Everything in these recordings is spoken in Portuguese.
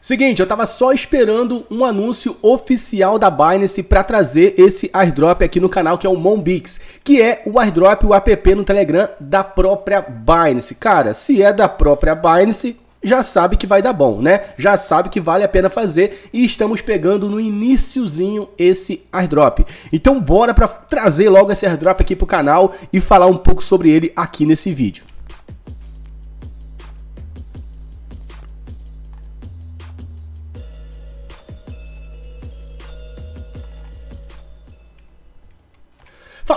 Seguinte, eu tava só esperando um anúncio oficial da Binance para trazer esse airdrop aqui no canal, que é o Monbix, que é o airdrop, o app no Telegram da própria Binance. Cara, se é da própria Binance, já sabe que vai dar bom, né? Já sabe que vale a pena fazer e estamos pegando no iníciozinho esse airdrop. Então bora para trazer logo esse airdrop aqui pro canal e falar um pouco sobre ele aqui nesse vídeo.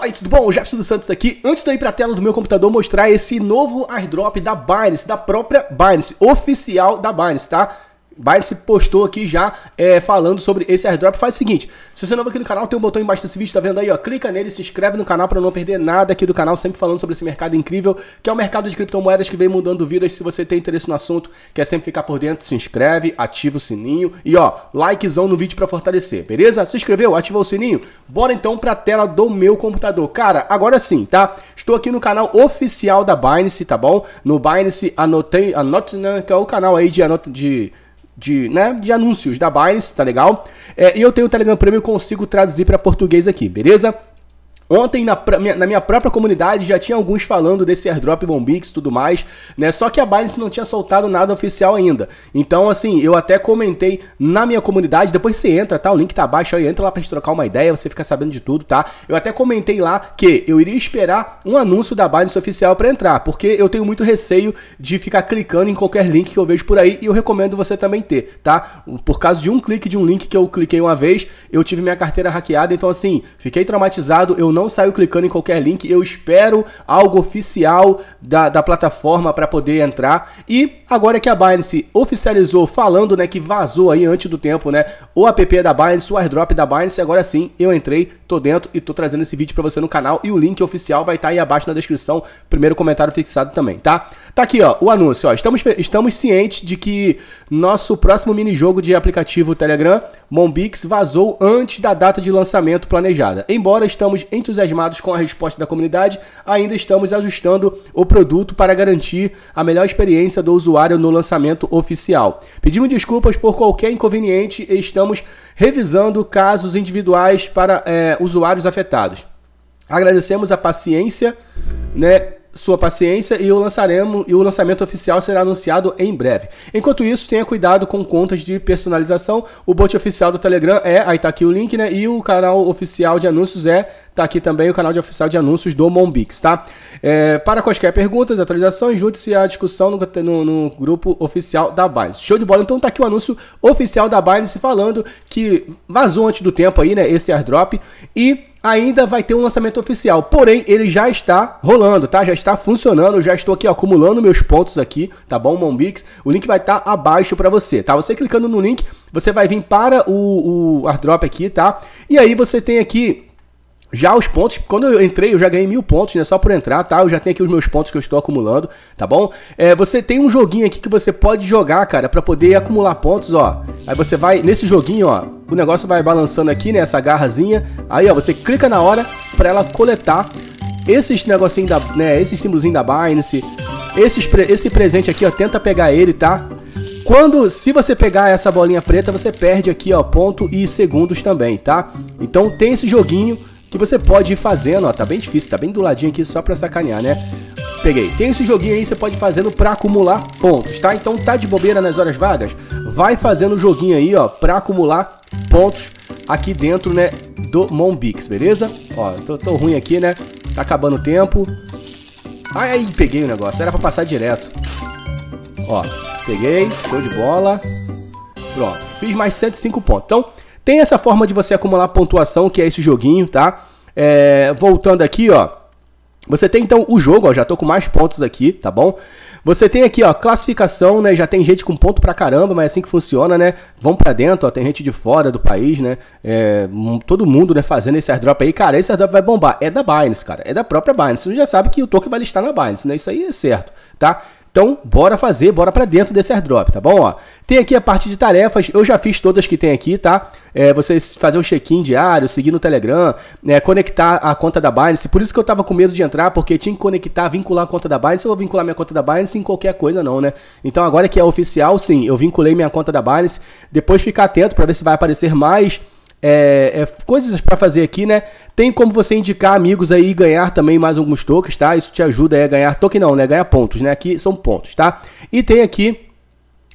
Fala aí, tudo bom? O Jefferson dos Santos aqui. Antes de eu ir para a tela do meu computador mostrar esse novo airdrop da Binance, da própria Binance, oficial da Binance, tá? Binance postou aqui já é, falando sobre esse airdrop. Faz o seguinte: se você é novo aqui no canal, tem um botão embaixo desse vídeo, tá vendo aí? Ó, clica nele, se inscreve no canal para não perder nada aqui do canal, sempre falando sobre esse mercado incrível, que é o mercado de criptomoedas que vem mudando vidas. Se você tem interesse no assunto, quer sempre ficar por dentro, se inscreve, ativa o sininho e ó, likezão no vídeo para fortalecer, beleza? Se inscreveu, ativou o sininho? Bora então para a tela do meu computador. Cara, agora sim, tá? Estou aqui no canal oficial da Binance, tá bom? No Binance Anotei, Anotei, né, que é o canal aí de, anot, de de, né, de anúncios da Binance, tá legal? É, e eu tenho o Telegram Premium e consigo traduzir para português aqui, beleza? Ontem, na, na, minha própria comunidade, já tinha alguns falando desse airdrop Bombix e tudo mais, né? Só que a Binance não tinha soltado nada oficial ainda. Então, assim, eu até comentei na minha comunidade, depois você entra, tá? O link tá abaixo aí, entra lá pra gente trocar uma ideia, você fica sabendo de tudo, tá? Eu até comentei lá que eu iria esperar um anúncio da Binance oficial para entrar, porque eu tenho muito receio de ficar clicando em qualquer link que eu vejo por aí e eu recomendo você também ter, tá? Por causa de um clique de um link que eu cliquei uma vez, eu tive minha carteira hackeada, então assim, fiquei traumatizado, eu não não saiu clicando em qualquer link. Eu espero algo oficial da, da plataforma para poder entrar. E agora é que a Binance oficializou, falando né, que vazou aí antes do tempo, né? O app da Binance, o airdrop da Binance, agora sim eu entrei, tô dentro e tô trazendo esse vídeo para você no canal. E o link oficial vai estar tá aí abaixo na descrição. Primeiro comentário fixado também, tá? Tá aqui, ó, o anúncio, ó. Estamos, estamos cientes de que nosso próximo mini-jogo de aplicativo Telegram, Monbix, vazou antes da data de lançamento planejada. Embora estamos em entusiasmados com a resposta da comunidade, ainda estamos ajustando o produto para garantir a melhor experiência do usuário no lançamento oficial. Pedimos desculpas por qualquer inconveniente e estamos revisando casos individuais para é, usuários afetados. Agradecemos a paciência, né? sua paciência e o lançaremos e o lançamento oficial será anunciado em breve. Enquanto isso, tenha cuidado com contas de personalização. O bot oficial do Telegram é, aí tá aqui o link, né? E o canal oficial de anúncios é, tá aqui também o canal de oficial de anúncios do Monbix, tá? É, para quaisquer perguntas, atualizações, junte-se à discussão no, no, no, grupo oficial da Binance. Show de bola. Então tá aqui o anúncio oficial da Binance falando que vazou antes do tempo aí, né? Esse airdrop e ainda vai ter um lançamento oficial. Porém, ele já está rolando, tá? Já está funcionando, eu já estou aqui acumulando meus pontos aqui, tá bom, Mombix? O link vai estar tá abaixo para você, tá? Você clicando no link, você vai vir para o, o airdrop aqui, tá? E aí você tem aqui já os pontos, quando eu entrei, eu já ganhei mil pontos, né? Só por entrar, tá? Eu já tenho aqui os meus pontos que eu estou acumulando, tá bom? É, você tem um joguinho aqui que você pode jogar, cara, para poder acumular pontos, ó. Aí você vai, nesse joguinho, ó, o negócio vai balançando aqui, né? Essa garrazinha. Aí, ó, você clica na hora para ela coletar esses negocinho da, né? esse símbolozinho da Binance, esses, esse presente aqui, ó, tenta pegar ele, tá? Quando, se você pegar essa bolinha preta, você perde aqui, ó, ponto e segundos também, tá? Então tem esse joguinho que você pode ir fazendo, ó, tá bem difícil, tá bem do ladinho aqui só pra sacanear, né? Peguei. Tem esse joguinho aí, você pode ir fazendo pra acumular pontos, tá? Então tá de bobeira nas horas vagas? Vai fazendo o joguinho aí, ó, pra acumular pontos aqui dentro, né, do Monbix, beleza? Ó, tô, tô ruim aqui, né? Tá acabando o tempo. Ai, peguei o negócio, era pra passar direto. Ó, peguei, show de bola. Pronto, fiz mais 105 pontos. Então, tem essa forma de você acumular pontuação, que é esse joguinho, tá? É, voltando aqui, ó. Você tem então o jogo, ó, já tô com mais pontos aqui, tá bom? Você tem aqui, ó, classificação, né? Já tem gente com ponto pra caramba, mas é assim que funciona, né? Vão pra dentro, ó, tem gente de fora do país, né? É, hum, todo mundo, né, fazendo esse airdrop aí. Cara, esse airdrop vai bombar. É da Binance, cara. É da própria Binance. Você já sabe que o token vai listar na Binance, né? Isso aí é certo, tá? Então, bora fazer, bora para dentro desse airdrop, tá bom? Ó, tem aqui a parte de tarefas, eu já fiz todas que tem aqui, tá? É, você fazer um check-in diário, seguir no Telegram, né, conectar a conta da Binance. Por isso que eu tava com medo de entrar, porque tinha que conectar, vincular a conta da Binance. Eu vou vincular minha conta da Binance em qualquer coisa, não, né? Então, agora que é oficial, sim, eu vinculei minha conta da Binance. Depois ficar atento para ver se vai aparecer mais é, é, coisas para fazer aqui, né? Tem como você indicar amigos aí e ganhar também mais alguns tokens, tá? Isso te ajuda aí a ganhar token não, né? Ganhar pontos, né? Aqui são pontos, tá? E tem aqui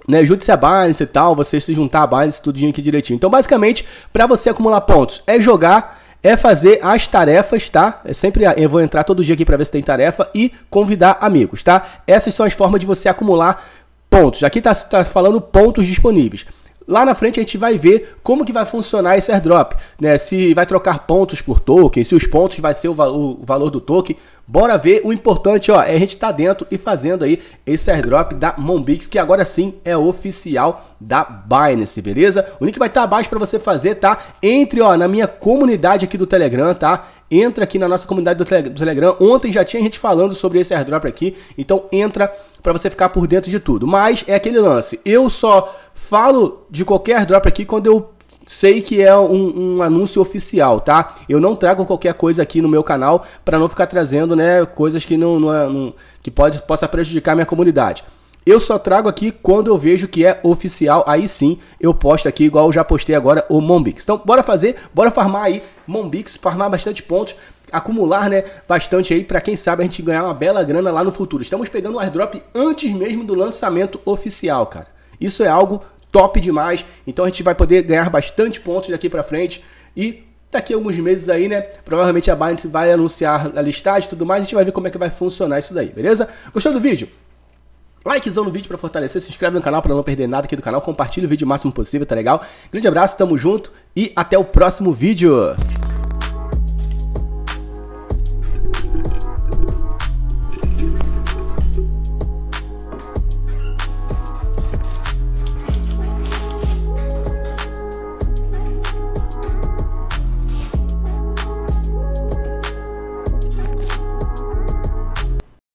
né, junte-se a Binance e tal, você se juntar a Binance, tudinho aqui direitinho. Então, basicamente, para você acumular pontos, é jogar, é fazer as tarefas, tá? Eu é sempre ah, eu vou entrar todo dia aqui para ver se tem tarefa e convidar amigos, tá? Essas são as formas de você acumular pontos. Aqui está tá falando pontos disponíveis. Lá na frente a gente vai ver como que vai funcionar esse airdrop, né? Se vai trocar pontos por token, se os pontos vai ser o, va o valor do token. Bora ver. O importante, ó, é a gente estar tá dentro e fazendo aí esse airdrop da Monbix, que agora sim é oficial da Binance, beleza? O link vai estar tá abaixo para você fazer, tá? Entre, ó, na minha comunidade aqui do Telegram, tá? entra aqui na nossa comunidade do, Telegram. Ontem já tinha gente falando sobre esse airdrop aqui, então entra para você ficar por dentro de tudo. Mas é aquele lance, eu só falo de qualquer airdrop aqui quando eu sei que é um, um anúncio oficial, tá? Eu não trago qualquer coisa aqui no meu canal para não ficar trazendo, né, coisas que não, não, é, não que pode possa prejudicar a minha comunidade. Eu só trago aqui quando eu vejo que é oficial, aí sim eu posto aqui, igual eu já postei agora o Mombix. Então, bora fazer, bora farmar aí Mombix, farmar bastante pontos, acumular, né, bastante aí para quem sabe a gente ganhar uma bela grana lá no futuro. Estamos pegando o airdrop antes mesmo do lançamento oficial, cara. Isso é algo top demais. Então a gente vai poder ganhar bastante pontos daqui para frente e daqui a alguns meses aí, né? Provavelmente a Binance vai anunciar a listagem e tudo mais, a gente vai ver como é que vai funcionar isso daí, beleza? Gostou do vídeo? Likezão no vídeo para fortalecer, se inscreve no canal para não perder nada aqui do canal, compartilha o vídeo o máximo possível, tá legal? Grande abraço, tamo junto e até o próximo vídeo!